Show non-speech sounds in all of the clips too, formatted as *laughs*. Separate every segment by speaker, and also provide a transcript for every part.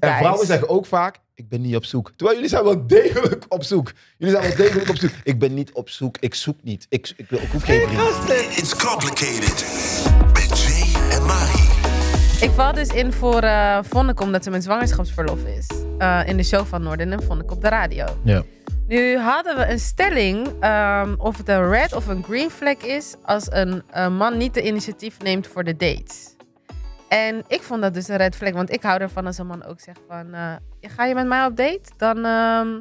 Speaker 1: En vrouwen zeggen ook
Speaker 2: vaak, ik ben niet op zoek. Terwijl jullie zijn wel degelijk op zoek. Jullie zijn wel degelijk op zoek. Ik ben niet op zoek, ik zoek niet. Ik, ik, ik hoef geen It's complicated. Met
Speaker 1: en Marie. Ik val dus in voor uh, eh, Vonnek omdat ze mijn zwangerschapsverlof is. Eh, in de show van Noorden en ik op de radio. Ja. Nu hadden we een stelling ehm, of het een red of een green flag is als een, een eh, man niet de initiatief neemt voor de dates. En ik vond dat dus een red flag. Want ik hou ervan als een man ook zegt van... Eh, ga je met mij op date? Dan ehm,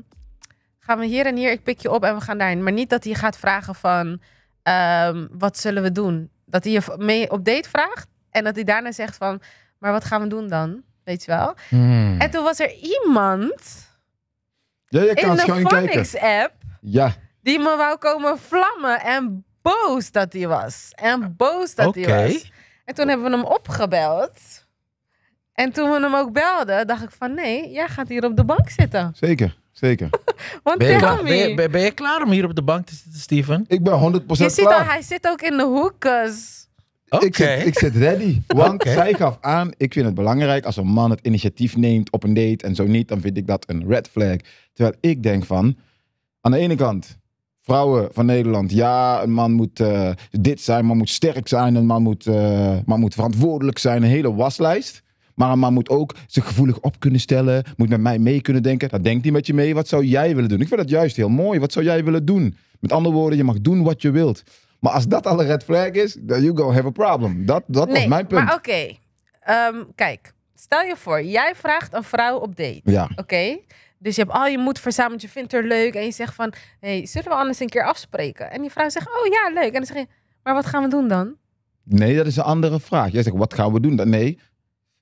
Speaker 1: gaan we hier en hier. Ik pik je op en we gaan daarin. Maar niet dat hij gaat vragen van... Ehm, wat zullen we doen? Dat hij je mee op date vraagt. En dat hij daarna zegt van... Maar wat gaan we doen dan? Weet je wel? Hmm. En toen was er iemand...
Speaker 2: Ja, je kan in de Phonics-app... Ja.
Speaker 1: Die me wou komen vlammen en boos dat hij was. En boos dat hij was. En toen hebben we hem opgebeld. En toen we hem ook belden, dacht ik van nee, jij gaat hier op de bank zitten.
Speaker 2: Zeker, zeker.
Speaker 1: *laughs* Want ben je, je, klaar
Speaker 2: om hier op de bank te zitten, Steven? Ik ben 100% je ziet Al,
Speaker 1: hij zit ook in de hoekers. Dus-
Speaker 2: Oké. Ik, zit ready. Want okay. zij gaf aan, ik vind het belangrijk als een man het initiatief neemt op een date en zo niet, dan vind ik dat een red flag. Terwijl ik denk van, aan de ene kant, vrouwen van Nederland. Ja, een man moet eh, dit zijn, een man moet sterk zijn, een man moet, eh, man moet verantwoordelijk zijn. Een hele waslijst. Maar een man moet ook zich gevoelig op kunnen stellen. Moet met mij mee kunnen denken. Dat denkt hij met je mee. Wat zou jij willen doen? Ik vind dat juist heel mooi. Wat zou jij willen doen? Met andere woorden, je mag doen wat je wilt. Maar als dat al een red flag is, then you go have a problem. Dat, dat was mijn punt. Maar
Speaker 1: oké, ehm, kijk. Stel je voor, jij vraagt een vrouw op date. Ja. Oké. Dus je hebt al je moed verzameld, je vindt het leuk. En je zegt van, hey, zullen we anders een keer afspreken? En die vrouw zegt, oh ja, leuk. En dan zeg je, maar wat gaan we doen dan?
Speaker 2: Nee, dat is een andere vraag. Jij zegt, wat gaan we doen dan? Nee,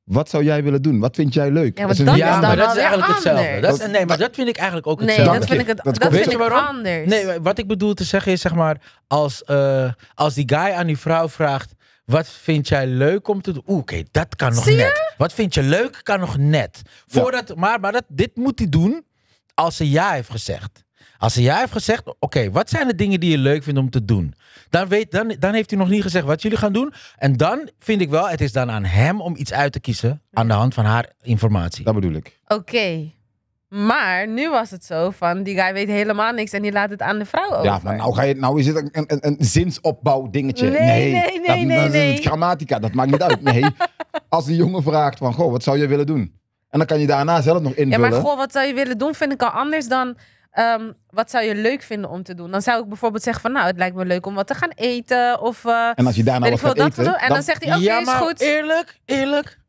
Speaker 2: wat zou jij willen doen? Wat vind jij leuk? Ja, dat is maar dat is eigenlijk hetzelfde.
Speaker 1: Dat is, nee,
Speaker 3: maar dat vind ik eigenlijk ook hetzelfde. Nee, dat vind ik, het, dat, vind ik anders. Nee, wat ik bedoel te zeggen is, zeg maar, als, eh, als die guy aan die vrouw vraagt... Wat vind jij leuk om te doen? Oké, dat kan nog net. Wat vind je leuk kan nog net. Voordat, Maar, maar dat, dit moet hij doen als ze ja heeft gezegd. Als ze ja heeft gezegd, oké, wat zijn de dingen die je leuk vindt om te doen? Dan, weet, dan, dan heeft hij nog niet gezegd wat jullie gaan doen. En dan vind ik wel, het is dan aan hem om iets uit te kiezen aan de hand van haar informatie. Dat bedoel
Speaker 2: ik.
Speaker 1: Oké. Maar nu was het zo van, die guy weet helemaal niks en die laat het aan de vrouw over. Ja, maar nou, ga je,
Speaker 2: nou is het een, een, zinsopbouw dingetje. Nee, nee, nee, Dat, is het grammatica, dat maakt niet uit. *laughs* als de jongen vraagt van, goh, wat zou je willen doen? En dan kan je daarna zelf nog invullen. Ja, maar goh,
Speaker 1: wat zou je willen doen vind ik al anders dan... Ehm, wat zou je leuk vinden om te doen? Dan zou ik bijvoorbeeld zeggen van, nou, het lijkt me leuk om wat te gaan eten. Of, uh, en als je daarna wat eten... en dan, zegt hij, oké, okay, ja, maar goed. eerlijk, eerlijk.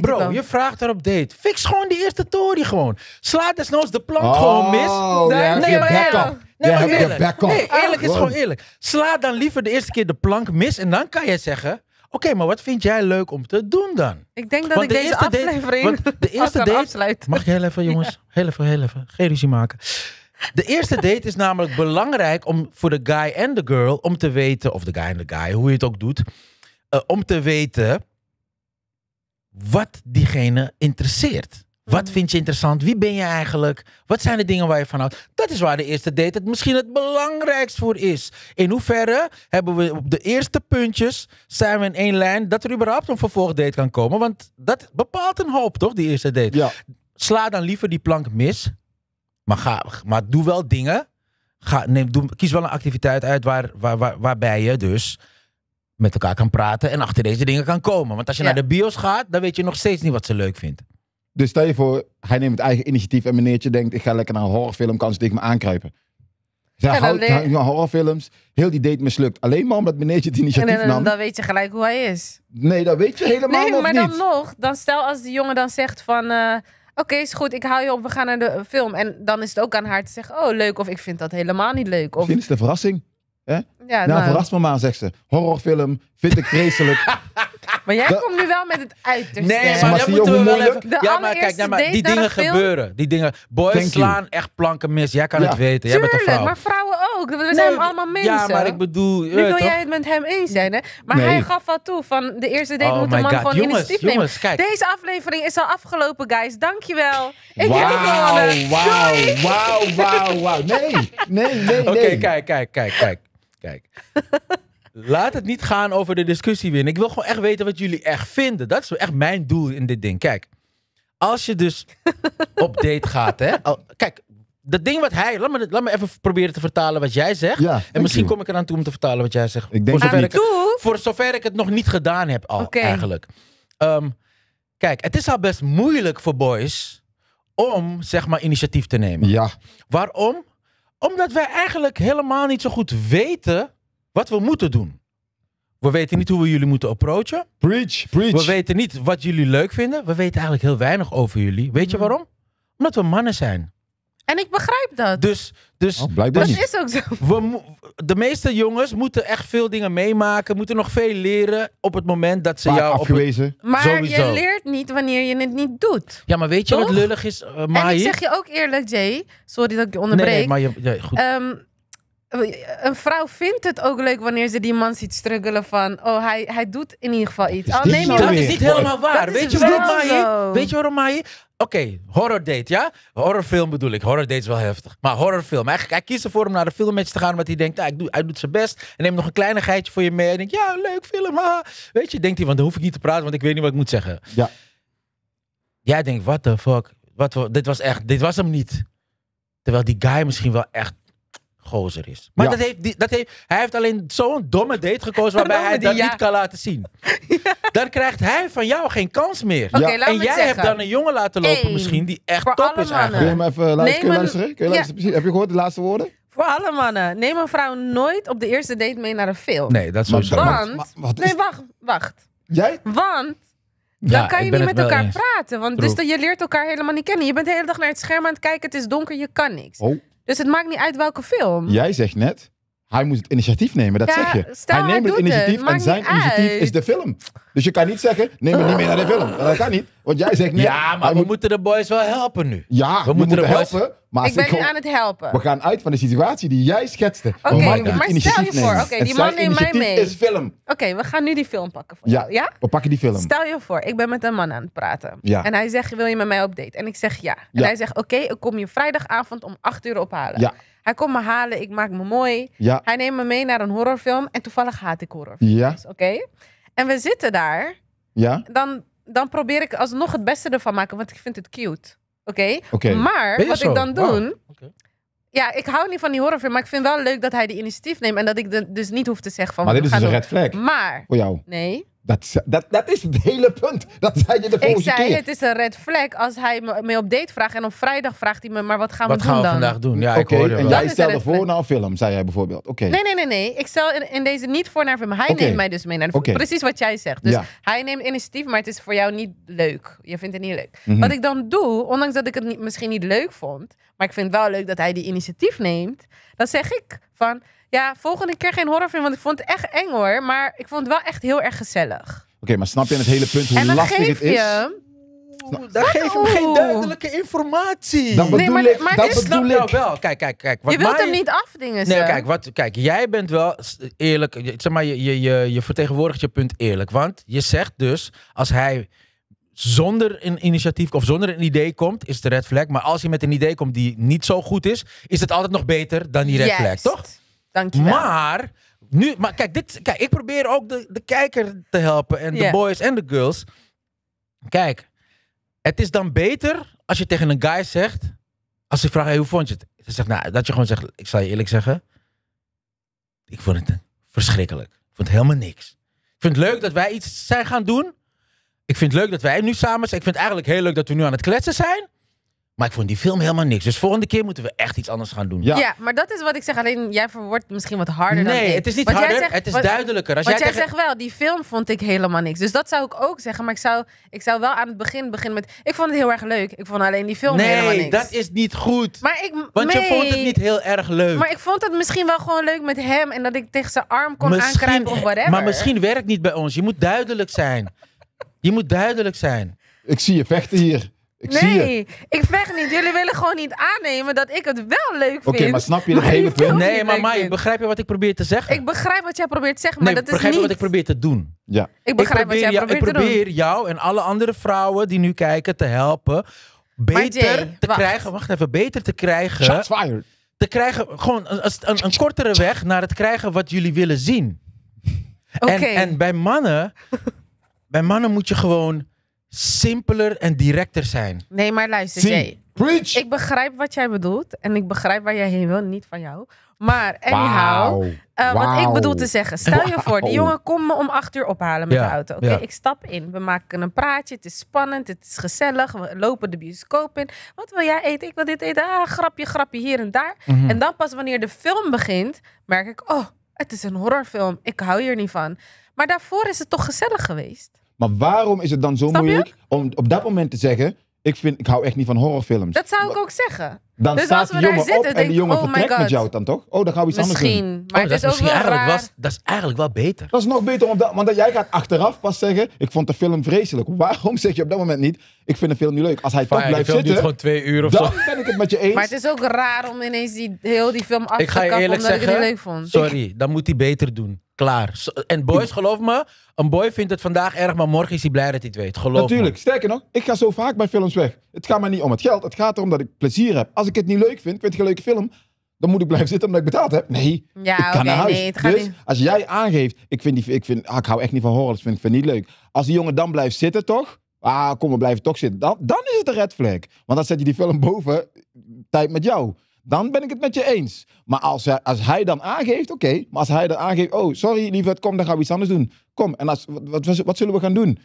Speaker 1: Bro, je
Speaker 3: vraagt haar op date. Fix gewoon die eerste tory gewoon. Sla desnoods de plank oh, gewoon mis. Nee, maar eerlijk. Nee, maar eerlijk. Nee, eerlijk is gewoon eerlijk. Sla dan liever de eerste keer de plank mis. En dan kan jij zeggen... Oké, maar wat vind jij leuk om te doen dan?
Speaker 1: Ik denk dat want ik de deze aflevering de eerste date, *laughs*
Speaker 3: afsluit. Mag ik heel even, jongens? *laughs* Heel even, heel even. Geen ruzie maken. De eerste date is namelijk belangrijk om, voor de guy en de girl om te weten, of de guy en de guy, hoe je het ook doet, eh, om te weten wat diegene interesseert. Wat mhm. vind je interessant? Wie ben je eigenlijk? Wat zijn de dingen waar je van houdt? Dat is waar de eerste date het misschien het belangrijkst voor is. In hoeverre hebben we op de eerste puntjes, zijn we in één lijn, dat er überhaupt een vervolgdate kan komen? Want dat bepaalt een hoop, toch, die eerste date? Ja. Sla dan liever die plank mis, maar, ga, maar doe wel dingen. Ga, neem, doe, kies wel een activiteit uit waar, waar, waar, waarbij je dus met elkaar kan praten en achter deze dingen kan komen. Want als je naar de bios gaat, dan weet je nog steeds niet wat ze leuk vindt.
Speaker 2: Dus stel je voor, hij neemt het eigen initiatief en meneertje denkt, ik ga lekker naar een horrorfilm, kan ze tegen me aankruipen. Zij ja, houdt van horrorfilms. Heel die date mislukt. Alleen maar omdat meneertje het initiatief en dan, nam. Dan
Speaker 1: weet je gelijk hoe hij is.
Speaker 2: Nee, dat weet je helemaal nee, nog niet. Nee, maar dan
Speaker 1: nog. Dan stel als die jongen dan zegt van... Eh, oké, is goed, ik hou je op, we gaan naar de film. En dan is het ook aan haar te zeggen... Oh, leuk, of ik vind dat helemaal niet leuk. Of... Misschien is
Speaker 2: het een verrassing. Ja, nou, verras me maar, zegt ze. Horrorfilm, vind ik vreselijk. *laughs*
Speaker 1: maar jij komt nu wel met het uiterste. Nee, maar, dat moeten we wel even... ja, maar kijk, ja, maar die dingen gebeuren.
Speaker 3: Die dingen... Boys slaan echt planken mis. Jij kan het weten. jij bent een vrouw. maar
Speaker 1: vrouwen ook. We zijn allemaal mensen. Ja, maar ik bedoel... Nu wil jij het met hem eens zijn, hè? Maar hij gaf wel toe van... De eerste date oh moet een man God. gewoon initiatief nemen. Kijk. Deze aflevering is al afgelopen, guys. Dankjewel. Ik wow, wow, Wauw,
Speaker 2: wauw, wauw, wauw. Nee, nee, nee,
Speaker 3: *laughs* Oké, kijk, kijk, kijk, kijk. Kijk. *laughs* Laat het niet gaan over de discussie winnen. Ik wil gewoon echt weten wat jullie echt vinden. Dat is echt mijn doel in dit ding. Kijk, als je dus *laughs* op date gaat, hè. Oh, kijk, dat ding wat hij. Laat me, laat me even proberen te vertalen wat jij zegt. Ja, en misschien kom ik eraan toe om te vertalen wat jij zegt. Ik denk voor, zover ik, voor zover ik het nog niet gedaan heb, al eigenlijk. Ehm, kijk, het is al best moeilijk voor boys om zeg maar initiatief te nemen. Ja. Waarom? Omdat wij eigenlijk helemaal niet zo goed weten wat we moeten doen. We weten niet hoe we jullie moeten approachen. Preach, preach. We weten niet wat jullie leuk vinden. We weten eigenlijk heel weinig over jullie. Weet je mhm. waarom? Omdat we mannen zijn. En ik begrijp dat. Dus, dus, oh, dat is ook zo. we, de meeste jongens moeten echt veel dingen meemaken, moeten nog veel leren op het moment dat ze jou op Maar je leert
Speaker 1: niet wanneer je het niet doet.
Speaker 3: Ja, maar weet je wat lullig is, eh, Mai? En ik zeg
Speaker 1: je ook eerlijk, Jay. Sorry dat ik je onderbreek. nee, maar je, goed. Ehm, een vrouw vindt het ook leuk wanneer ze die man ziet struggelen van... Oh, hij, hij doet in ieder geval iets. Oh, nou dat is niet helemaal waar. Weet je, waarom, Mai? Weet je
Speaker 3: waarom, Mai? Oké, horror date, ja? Horrorfilm bedoel ik. Horror date is wel heftig. Maar horrorfilm. Eigenlijk, hij kiest ervoor om naar de filmmatch te gaan. Omdat hij denkt, hij, nou, doet, hij doet zijn best. En neemt nog een kleinigheidje voor je mee. En denkt, ja, leuk film. Ha. Weet je, denkt hij, want dan hoef ik niet te praten. Want ik weet niet wat ik moet zeggen. Ja. Jij denkt, what the fuck? Wat, dit, was echt, dit was hem niet. Terwijl die guy misschien wel echt is. Maar dat heeft, dat heeft, hij heeft alleen zo'n domme date gekozen waarbij hij dat niet kan laten zien. *laughs* Dan krijgt hij van jou geen kans meer. en jij hebt dan een jongen laten lopen misschien die echt top is eigenlijk. hem even luisteren? Kun je
Speaker 2: luisteren? Heb je gehoord de laatste woorden?
Speaker 1: Voor alle mannen. Neem een vrouw nooit op de eerste date mee naar een film. Nee, dat is sowieso. Want, nee, wacht, wacht. Jij? Want dan kan je niet met elkaar praten. Want dus dat je leert elkaar helemaal niet kennen. Je bent de hele dag naar het scherm aan het kijken. Het is donker, je kan niks. Oh. Dus het maakt niet uit welke film. Jij
Speaker 2: zegt net, hij moet het initiatief nemen, dat zeg je. Hij neemt het initiatief en zijn initiatief is de film. Dus je kan niet zeggen, neem het niet mee naar de film. Dat kan niet, want jij zegt net. Ja, maar we moeten de boys wel helpen nu. Ja, we, moeten, de boys... helpen ik ben aan het helpen. We gaan uit van de situatie die jij
Speaker 1: schetste. Oké, oh maar stel je voor. Oké, die man neemt mij mee. is film. Oké, we gaan nu die film pakken voor ja, jou. Ja? We pakken die film. Stel je voor, ik ben met een man aan het praten. Ja. En hij zegt, wil je met mij op date? En ik zeg ja. En ja. hij zegt, oké, ik kom je vrijdagavond om 8 uur ophalen. Ja. Hij komt me halen, ik maak me mooi. Ja. Hij neemt me mee naar een horrorfilm. En toevallig haat ik horrorfilms. Ja. Oké? En we zitten daar. Ja. Dan, dan probeer ik alsnog het beste ervan maken, want ik vind het cute. Oké? Maar wat ik dan doe, Ja, ik hou niet van die horrorfilm, maar ik vind wel leuk dat hij de initiatief neemt en dat ik dus niet hoef te zeggen van... Maar dit is dus een red flag Maar, voor jou. nee,
Speaker 2: dat, dat, dat is het hele punt. Dat zei je de keer. Ik zei, het
Speaker 1: is een red flag als hij me op date vraagt. En op vrijdag vraagt hij me, maar wat gaan we wat doen gaan we vandaag doen? Ja, ik en jij stelde
Speaker 2: voor naar een film, zei jij bijvoorbeeld. Oké. Nee,
Speaker 1: nee, nee, nee. Ik stel in, deze niet voor naar een film. Hij neemt mij dus mee naar de film. Precies wat jij zegt. Dus ja. hij neemt initiatief, maar het is voor jou niet leuk. Je vindt het niet leuk. Mhm. Wat ik dan doe, ondanks dat ik het misschien niet leuk vond... maar ik vind het wel leuk dat hij die initiatief neemt... dan zeg ik van ja, volgende keer geen horrorfilm, want ik vond het echt eng hoor. Maar ik vond het wel echt heel erg gezellig.
Speaker 2: Oké, maar snap je het hele punt hoe lachtig dan lastig het is?
Speaker 1: je... daar geef je hem geen duidelijke informatie. Dat bedoel ik. Maar dat bedoel ik.
Speaker 3: wel. Kijk, kijk, kijk. Wat je wilt hem niet
Speaker 1: afdingen. Nee, kijk,
Speaker 3: wat, kijk, jij bent wel eerlijk. Zeg maar, je, je, je vertegenwoordigt je punt eerlijk. Want je zegt dus, als hij zonder een initiatief of zonder een idee komt, is het een red flag. Maar als hij met een idee komt die niet zo goed is, is het altijd nog beter dan die red flag, toch?
Speaker 1: Maar,
Speaker 3: nu, maar kijk, dit, kijk, ik probeer ook de, de kijker te helpen. En de boys en de girls. Kijk, het is dan beter als je tegen een guy zegt. Als ze vraagt, hoe vond je het? Ze zegt, nou, dat je gewoon zegt, ik zal je eerlijk zeggen. Ik vond het verschrikkelijk. Ik vond helemaal niks. Ik vind het leuk dat wij iets zijn gaan doen. Ik vind het leuk dat wij nu samen zijn. Ik vind het eigenlijk heel leuk dat we nu aan het kletsen zijn. Maar ik vond die film helemaal niks. Dus volgende keer moeten we echt iets anders gaan doen. Ja,
Speaker 1: maar dat is wat ik zeg. Alleen jij verwoordt misschien wat harder dan ik. het is niet harder. het is wat, duidelijker. Als want jij, zegt wel, die film vond ik helemaal niks. Dus dat zou ik ook zeggen. Maar ik zou, ik zou wel aan het begin beginnen met... Ik vond het heel erg leuk. Ik vond alleen die film helemaal niks. Nee, dat is niet goed. Maar ik, want je vond het niet
Speaker 3: heel erg leuk. Maar ik
Speaker 1: vond het misschien wel gewoon leuk met hem. En dat ik tegen zijn arm kon misschien, of whatever. Maar misschien
Speaker 3: werkt niet bij ons. Je moet duidelijk zijn. Je moet duidelijk zijn. Ik zie je vechten hier nee,
Speaker 1: ik vecht niet. Jullie willen gewoon niet aannemen dat ik het wel leuk vind. Oké, maar snap je het *laughs* hele punt? Nee,
Speaker 3: maar Mai, begrijp je wat ik probeer te zeggen? Ik
Speaker 1: begrijp wat jij probeert te zeggen, maar dat is niet... begrijp wat ik
Speaker 3: probeer te doen? Ja. Ik begrijp wat jij probeert te doen. Ik probeer jou en alle andere vrouwen die nu kijken te helpen... beter te wacht. krijgen... Wacht even, beter te krijgen... Shots fired. Te krijgen, gewoon een, een, kortere weg naar het krijgen wat jullie willen zien. Oké. En, en bij mannen... *laughs* bij mannen moet je gewoon simpeler en directer zijn.
Speaker 1: Nee, maar luister, Ik begrijp wat jij bedoelt en ik begrijp waar jij heen wil, niet van jou. Maar anyhow, wow. Eh, wat ik bedoel te zeggen. Stel je voor, die jongen komt me om acht uur ophalen met de auto. Oké, ik stap in. We maken een praatje. Het is spannend. Het is gezellig. We lopen de bioscoop in. Wat wil jij eten? Ik wil dit eten. Ah, grapje, grapje hier en daar. Mhm. En dan pas wanneer de film begint, merk ik... Oh, het is een horrorfilm. Ik hou hier niet van. Maar daarvoor is het toch gezellig geweest?
Speaker 2: Maar waarom is het dan zo moeilijk om op dat moment te zeggen... Ik, vind, ik hou echt niet van horrorfilms.
Speaker 1: Dat zou ik ook zeggen. Dan dus staat als we die jongen op en de die jongen oh vertrekt met jou
Speaker 2: dan toch? Oh, dan gaan we iets anders doen. Misschien. Oh, maar dat is, eigenlijk, was, dat is eigenlijk wel beter. Dat is nog beter, omdat, want jij gaat achteraf pas zeggen... ik vond de film vreselijk. Waarom zeg je op dat moment niet... ik vind de film niet leuk. Als hij toch blijft zitten... duurt zitten, gewoon twee uur of zo. dan ben ik het met je eens. Maar het is
Speaker 1: ook raar om ineens die, heel die film af te kappen omdat ik het niet leuk vond. sorry,
Speaker 3: dan moet hij beter doen. Klaar. En boys, geloof me, een boy vindt het vandaag erg, maar morgen is hij blij dat hij het weet. Geloof Natuurlijk,
Speaker 2: me. sterker nog, ik ga zo vaak bij films weg. Het gaat maar niet om het geld, het gaat erom dat ik plezier heb. Als ik het niet leuk vind, vind ik een leuke film, dan moet ik blijven zitten omdat ik betaald heb. Nee, ja, ik Nee, het gaat dus niet. als jij aangeeft, ik, vind die, ik, vind, ah, ik hou echt niet van horror, dat vind ik niet leuk. Als die jongen dan blijft zitten toch, ah, kom, we blijven toch zitten. Dan, dan is het een red flag. Want dan zet je die film boven tijd met jou. Dan ben ik het met je eens. Maar als, hij, als hij dan aangeeft, oké. Maar als hij dan aangeeft, oh, sorry lieverd, kom, dan gaan we iets anders doen. Kom, en als, wat, wat, zullen we gaan doen?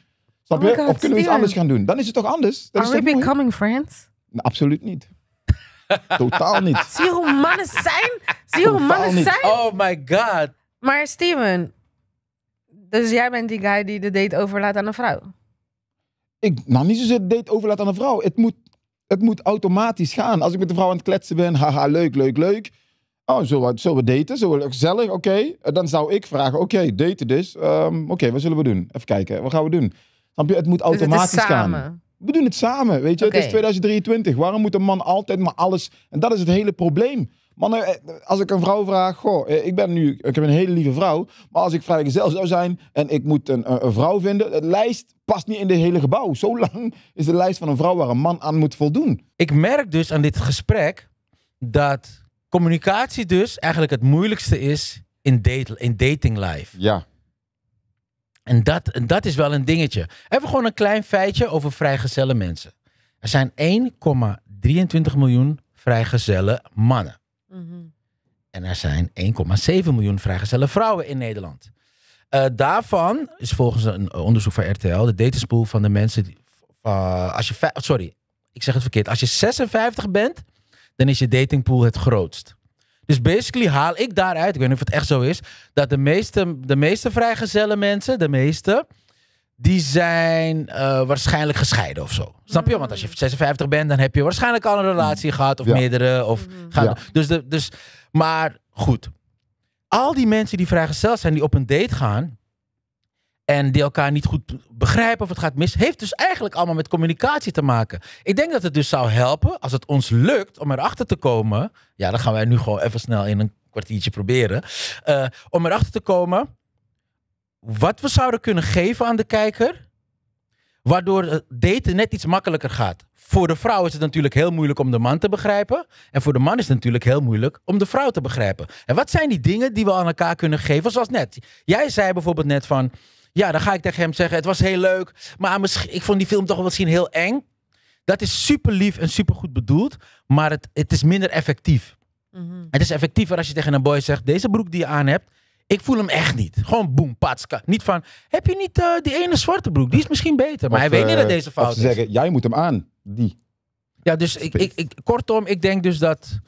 Speaker 1: Snap oh je? of kunnen we iets anders gaan doen? Dan
Speaker 2: is het toch anders? Are we
Speaker 1: becoming friends?
Speaker 2: Nou, absoluut niet. *laughs* Totaal niet. Zie je hoe
Speaker 1: mannen zijn? Zie je hoe mannen zijn? Oh
Speaker 2: my god.
Speaker 1: Maar Steven, dus jij bent die guy die de date overlaat aan een vrouw?
Speaker 2: Ik, nou, niet zozeer de date overlaat aan een vrouw. Het moet het moet automatisch gaan. Als ik met de vrouw aan het kletsen ben, haha, leuk, leuk, leuk. Oh, zullen we, we daten? Zullen we gezellig? Oké. Eh, dan zou ik vragen, oké, daten dus. Ehm, oké, wat zullen we doen? Even kijken, wat gaan we doen? Het moet dus automatisch het gaan. We doen het samen, weet je. Het is 2023. Waarom moet een man altijd maar alles... En dat is het hele probleem. Mannen, eh, als ik een vrouw vraag, goh, eh, ik ben nu, ik heb een hele lieve vrouw, maar als ik vrijgezel zou zijn en ik moet een, een vrouw vinden, de lijst past niet in dit hele gebouw. Zo lang is de lijst van een vrouw waar een man aan moet voldoen.
Speaker 3: Ik merk dus aan dit gesprek dat communicatie dus eigenlijk het moeilijkste is in, date, in dating life. Ja. En dat, en dat is wel een dingetje. Even gewoon een klein feitje over vrijgezelle mensen. Er zijn 1,23 miljoen vrijgezelle mannen. Mhm. En er zijn 1,7 miljoen vrijgezelle vrouwen in Nederland. Eh, daarvan is volgens een onderzoek van RTL de datenspoel van de mensen. Die, eh, als je, sorry, ik zeg het verkeerd. Als je 56 bent, dan is je datingpool het grootst. Dus basically haal ik daaruit, ik weet niet of het echt zo is, dat de meeste, de meeste vrijgezelle mensen, de meeste, die zijn eh, waarschijnlijk gescheiden of zo. Snap je? Want als je 56 mm. bent, dan heb je waarschijnlijk al een relatie mm. gehad of meerdere. Of mm. dus, dus, maar goed. Al die mensen die vrijgezel zijn, die op een date gaan en die elkaar niet goed begrijpen of het gaat mis, heeft dus eigenlijk allemaal met communicatie te maken. Ik denk dat het dus zou helpen als het ons lukt om erachter te komen. Ja, dan gaan wij nu gewoon even snel in een kwartiertje proberen. Uh, om erachter te komen wat we zouden kunnen geven aan de kijker, waardoor het daten net iets makkelijker gaat. Voor de vrouw is het natuurlijk heel moeilijk om de man te begrijpen. En voor de man is het natuurlijk heel moeilijk om de vrouw te begrijpen. En wat zijn die dingen die we aan elkaar kunnen geven? Zoals net. Jij zei bijvoorbeeld net van. Ja, dan ga ik tegen hem zeggen: Het was heel leuk. Maar misschien, ik vond die film toch wel misschien heel eng. Dat is super lief en super goed bedoeld. Maar het, het is minder effectief. Mhm. Het is effectiever als je tegen een boy zegt: Deze broek die je aan hebt ik voel hem echt niet. Gewoon boem, patska. Niet van, heb je niet eh, die ene zwarte broek? Die is misschien beter. Maar hij weet niet dat eh, deze fout is. ze zeggen,
Speaker 2: jij moet hem aan. Die.
Speaker 3: Ja, dus ik, ik, ik, kortom, ik denk dus dat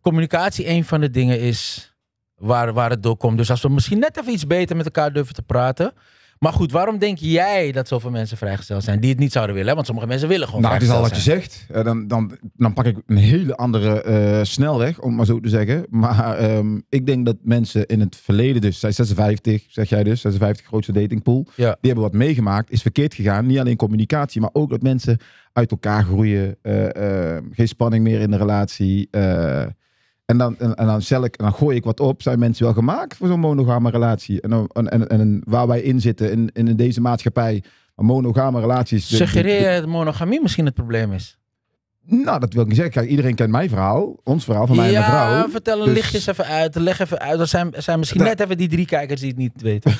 Speaker 3: communicatie een van de dingen is waar, waar het door komt. Dus als we misschien net even iets beter met elkaar durven te praten maar goed, waarom denk jij dat zoveel mensen vrijgesteld zijn die het niet zouden willen? Want sommige mensen willen gewoon Nou, het is al wat je zegt.
Speaker 2: Eh, dan, dan, dan pak ik een hele andere eh, snelweg, om maar zo te zeggen. Maar ehm, ik denk dat mensen in het verleden, dus zij 56, zeg jij dus, 56 grootste datingpool, die hebben wat meegemaakt, is verkeerd gegaan. Niet alleen communicatie, maar ook dat mensen uit elkaar groeien. Eh, ehm, geen spanning meer in de relatie. En dan, en, dan, ik, en dan gooi ik wat op. Zijn mensen wel gemaakt voor zo'n monogame relatie? En, en, en, waar wij in zitten in, in deze maatschappij, monogame relaties. Suggereer
Speaker 3: je dat monogamie misschien het probleem is?
Speaker 2: Nou, dat wil ik niet zeggen. iedereen kent mijn verhaal. Ons verhaal van mij en mijn vrouw. Ja, vertel een dus- lichtjes
Speaker 3: even uit. Leg even uit. Er zijn, zijn misschien net even die drie kijkers die het niet weten. *laughs*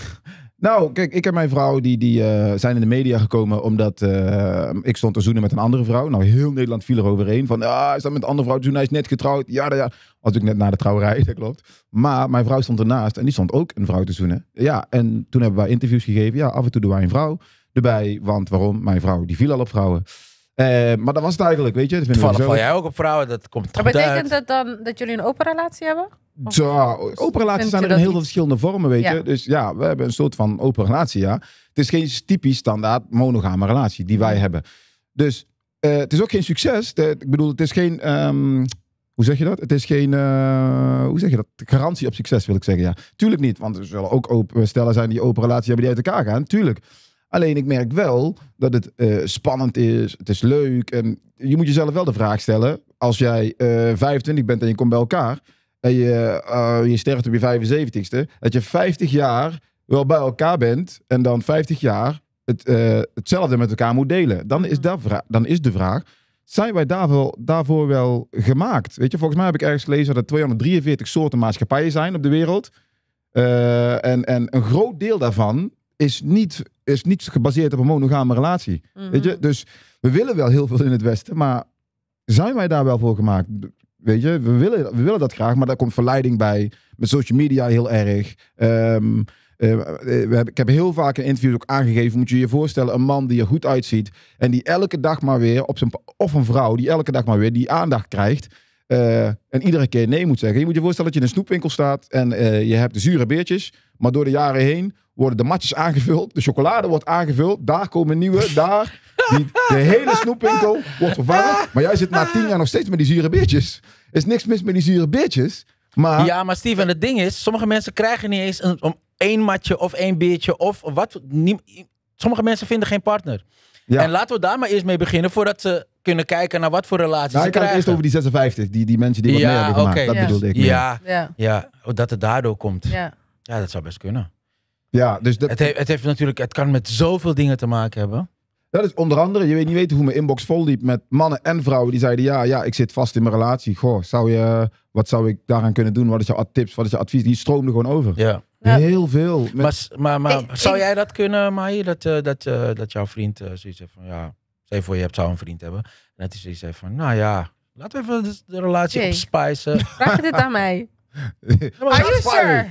Speaker 2: Nou, kijk, ik en mijn vrouw die, die, eh, zijn in de media gekomen omdat eh, ik stond te zoenen met een andere vrouw. Nou, heel Nederland viel er heen. Van, ah, is dat met een andere vrouw te zoenen? Hij is net getrouwd. Ja, ja. Als ik net na de trouwerij, *laughs* dat klopt. Maar mijn vrouw stond ernaast en die stond ook een vrouw te zoenen. Ja, en toen hebben wij interviews gegeven. Ja, af en toe doen wij een vrouw erbij. Want waarom? Mijn vrouw, die viel al op vrouwen. Eh, maar dat was het eigenlijk, weet je. Dat Toevallig val jij ook
Speaker 3: op vrouwen, dat komt
Speaker 2: Maar betekent
Speaker 1: dat dan dat jullie een open relatie hebben?
Speaker 2: Ja, open relaties zijn er in heel veel verschillende vormen, weet je. Dus ja, we hebben een soort van open relatie, ja. Het is geen typisch standaard monogame relatie die wij hebben. Dus eh, het is ook geen succes. ik bedoel, het is geen... Ehm, hoe zeg je dat? Het is geen, eh, hoe zeg je dat? Garantie op succes wil ik zeggen, ja. Tuurlijk niet, want er zullen ook open stellen zijn die open relatie hebben die uit elkaar gaan. Tuurlijk. Alleen ik merk wel dat het eh, spannend is, het is leuk. En je moet jezelf wel de vraag stellen, als jij 25 bent en je komt bij elkaar en je, eh, je sterft op je 75ste, dat je 50 jaar wel bij elkaar bent en dan 50 jaar het, eh, hetzelfde met elkaar moet delen. Dan is, mhm. dat dan is de vraag, zijn wij daarvoor, daarvoor wel gemaakt? Weet je, volgens mij heb ik ergens gelezen dat er 243 soorten maatschappijen zijn op de wereld. Eh, en, en een groot deel daarvan is niet, is niet gebaseerd op een monogame relatie. Weet mhm. je? Dus we willen wel heel veel in het Westen, maar zijn wij daar wel voor gemaakt? Weet je, we willen, we willen dat graag, maar daar komt verleiding bij. Met social media heel erg. Ehm, eh, eh, ik heb heel vaak in interviews ook aangegeven, moet je je voorstellen, een man die er goed uitziet en die elke dag maar weer, op zijn, of een vrouw die elke dag maar weer die aandacht krijgt eh, en iedere keer nee moet zeggen. Je moet je voorstellen dat je in een snoepwinkel staat en je hebt de zure beertjes, maar door de jaren heen worden de matjes aangevuld, de chocolade wordt aangevuld, daar komen nieuwe, daar de hele snoepwinkel wordt vervangen. Maar jij zit na tien jaar nog steeds met die zure beertjes. Er is niks mis met die zure beertjes. Maar...
Speaker 3: Ja, maar Steven, het ding is, sommige mensen krijgen niet eens een, om één matje of één beertje of wat. sommige mensen vinden geen partner. En laten we daar maar eerst mee beginnen voordat ze kunnen kijken naar wat voor relaties nou, ze krijgen. Ik het eerst over
Speaker 2: die 56, die, die mensen die wat meer hebben Dat ja. bedoelde ik. Ja, ja. ja, dat het daardoor komt.
Speaker 3: Ja, ja dat zou best kunnen. Ja, dus dat... het, het, heeft natuurlijk, het kan met zoveel dingen te maken hebben.
Speaker 2: Dat is onder andere, je weet niet weten hoe mijn inbox volliep met mannen en vrouwen die zeiden: Ja, ja, ik zit vast in mijn relatie. Goh, zou je, wat zou ik daaraan kunnen doen? Wat is jouw tips? Wat is jouw advies? Die stroomde gewoon over. Ja. Heel veel. Maar, maar, zou
Speaker 3: jij dat kunnen, Mai? Dat, eh, dat, eh, dat jouw vriend eh, zoiets heeft van: Ja, zeg voor je hebt, zou een vriend hebben. En dat hij zoiets heeft van: Nou ja,
Speaker 1: laten we even
Speaker 3: de, relatie opspijzen. Vraag dit aan mij. *laughs* Are you sure?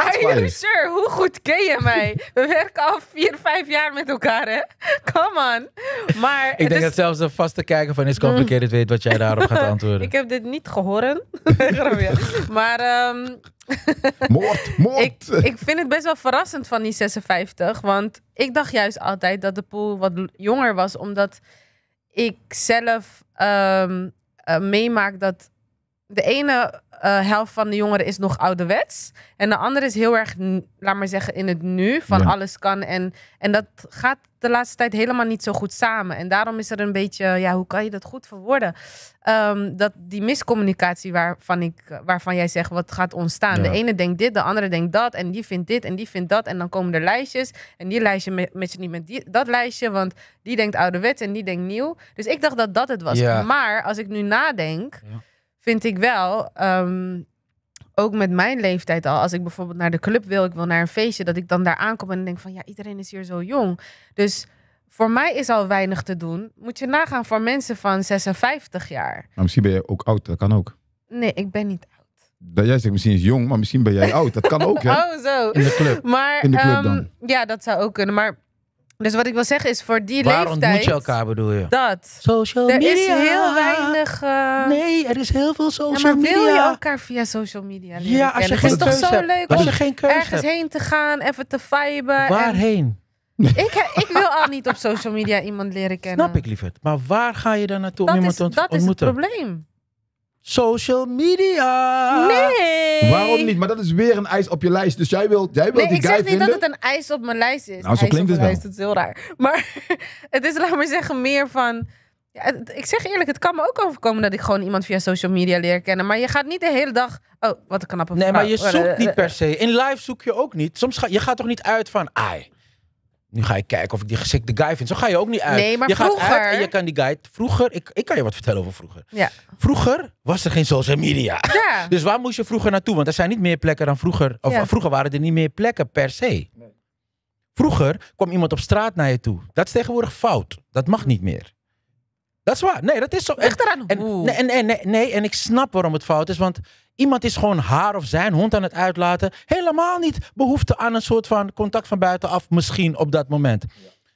Speaker 1: Hey, sir, hoe goed ken je mij? We werken al vier, vijf jaar met elkaar, hè? Come on. Maar, ik denk dus- dat zelfs
Speaker 3: de vaste kijker van Is Complicated weet wat jij daarop gaat *laughs* antwoorden. ik
Speaker 1: heb dit niet gehoord. *laughs* maar... Ehm, *laughs* moord, moord! Ik, ik, vind het best wel verrassend van die 56. Want ik dacht juist altijd dat de pool wat jonger was. Omdat ik zelf um, meemaak dat de ene eh, helft van de jongeren is nog ouderwets. En de andere is heel erg, laat maar zeggen, in het nu. Van alles kan. En, en dat gaat de laatste tijd helemaal niet zo goed samen. En daarom is er een beetje, ja, hoe kan je dat goed verwoorden? Ehm, dat die miscommunicatie waarvan, ik, waarvan jij zegt, wat gaat ontstaan. De ene denkt dit, de andere denkt dat. En die vindt dit en die vindt dat. En dan komen er lijstjes. En die lijstje met, je niet met die, dat lijstje. Want die denkt ouderwets en die denkt nieuw. Dus ik dacht dat dat het was. Maar als ik nu nadenk vind ik wel, ehm, ook met mijn leeftijd al, als ik bijvoorbeeld naar de club wil, ik wil naar een feestje, dat ik dan daar aankom en denk van ja, iedereen is hier zo jong. Dus voor mij is al weinig te doen. Moet je nagaan voor mensen van 56 jaar. Maar
Speaker 2: misschien ben je ook oud, dat kan ook.
Speaker 1: Nee, ik ben niet oud.
Speaker 2: Dat jij zegt misschien is jong, maar misschien ben jij oud. Dat kan ook, hè? *laughs* Oh, zo. In de club. Maar, ehm, dan.
Speaker 1: Ja, dat zou ook kunnen. Maar dus wat ik wil zeggen is, voor die Waar leeftijd... ontmoet je
Speaker 2: elkaar, bedoel je?
Speaker 1: Dat. Social media. Er is heel weinig... Eh, nee, er is heel veel social media. maar wil je elkaar via social media leren Ja, als je geen Het is toch zo leuk als je geen ergens heen te gaan, even te viben. Waarheen? *laughs* Ik, ik, wil al niet op social media iemand leren kennen. Snap ik,
Speaker 3: liever. Maar waar ga je dan naartoe om iemand te ontmoeten? Dat is
Speaker 1: het probleem. Social media. Nee. Waarom niet? Maar dat
Speaker 2: is weer een ijs op je lijst. Dus jij wilt, jij wilt die guy vinden? ik zeg niet
Speaker 1: dat het een ijs op mijn lijst is. Nou, zo klinkt het lijst, dat is heel raar. Maar *laughs* het is, laat maar zeggen, meer van... Ja, ik zeg eerlijk, het kan me ook overkomen dat ik gewoon iemand via social media leer kennen. Maar je gaat niet de hele dag... Oh, wat een knappe Nee, maar je zoekt eh, niet eh, per
Speaker 3: se. In live zoek je ook niet. Soms ga je gaat toch niet uit van... Ai, nu ga ik kijken of ik die geschikte guy vind. Zo ga je ook niet uit. Nee, maar je vroeger... gaat en je kan die guy... Vroeger, ik, ik kan je wat vertellen over vroeger. Ja. Vroeger was er geen social media. *laughs* Ja. dus waar moest je vroeger naartoe? Want er zijn niet meer plekken dan vroeger. Of vroeger waren er niet meer plekken per se. Nee. Vroeger kwam iemand op straat naar je toe. Dat is tegenwoordig fout. Dat mag niet meer. Dat is waar. Nee, dat is zo. Echt eraan. En, nee, nee, nee, en ik snap waarom het fout is. Want Iemand is gewoon haar of zijn hond aan het uitlaten. Helemaal niet behoefte aan een soort van contact van buitenaf, misschien op dat moment.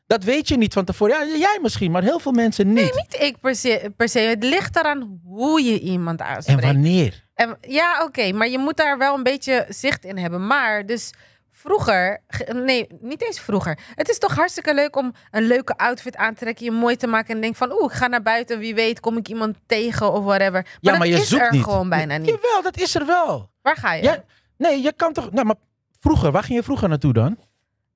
Speaker 3: Dat weet je niet van tevoren. Ja, jij misschien, maar heel veel mensen niet. Nee,
Speaker 1: niet ik per se. Per se. Het ligt eraan hoe je iemand aanspreekt. En wanneer. En, ja, oké, maar je moet daar wel een beetje zicht in hebben. Maar dus vroeger, nee, niet eens vroeger. Het is toch hartstikke leuk om een leuke outfit aan te trekken, je mooi te maken en denk van, oeh, ik ga naar buiten, wie weet, kom ik iemand tegen of whatever. Maar ja, dat je is zoekt er niet. gewoon bijna niet. Jawel, dat is er wel. Waar ga je? Ja,
Speaker 3: nee, je kan toch. Nou, maar vroeger, waar ging je vroeger naartoe dan?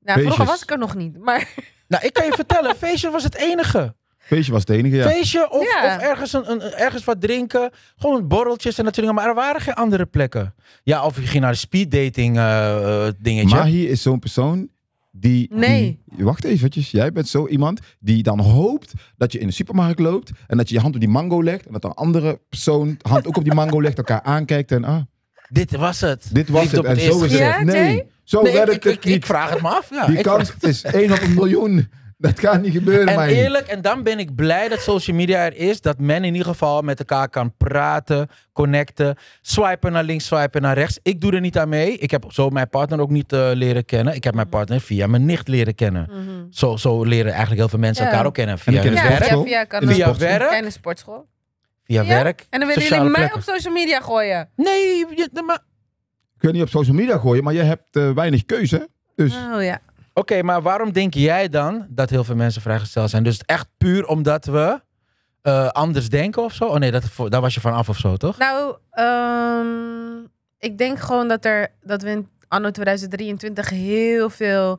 Speaker 1: Nou, vroeger was ik er nog niet, maar.
Speaker 3: Nou, ik kan je vertellen, *laughs* feestje was het enige. Feestje was het enige, ja. Feestje
Speaker 1: of, of ergens, een,
Speaker 3: ergens wat drinken. Gewoon borreltjes en natuurlijk. Maar er waren geen andere plekken. Ja, of je ging naar een
Speaker 2: speeddating uh, dingetje. hier is zo'n persoon die, nee. Die, wacht eventjes. Jij bent zo iemand die dan hoopt dat je in de supermarkt loopt. En dat je je hand op die mango legt. En dat een andere persoon hand ook op die mango legt. Elkaar aankijkt en ah.
Speaker 3: Dit was het. Dit was het. En zo is het. nee. Zo werkt ik, het
Speaker 2: niet. Ik vraag het me af. Ja, die kans is 1 op een miljoen. Dat gaat niet gebeuren, En eerlijk,
Speaker 3: en dan ben ik blij dat social media er is. Dat men in ieder geval met elkaar kan praten, connecten. Swipen naar links, swipen naar rechts. Ik doe er niet aan mee. Ik heb zo mijn partner ook niet eh, leren kennen. Ik heb mijn partner via mijn nicht leren kennen. Mhm. zo, zo leren eigenlijk heel veel mensen elkaar ook kennen. Via, werk. via, via werk.
Speaker 1: En sportschool.
Speaker 2: Via werk. En dan willen jullie mij op
Speaker 1: social media gooien. Nee, maar...
Speaker 2: Kun je niet op social media gooien, maar je hebt eh, weinig keuze. Dus... Oh ja. Oké, maar waarom denk jij
Speaker 3: dan dat heel veel mensen vrijgesteld zijn? Dus echt puur omdat we eh, anders denken of zo? Oh nee, dat, daar was je van af of zo, toch?
Speaker 1: Nou, ehm, ik denk gewoon dat, er, dat we in anno 2023 heel veel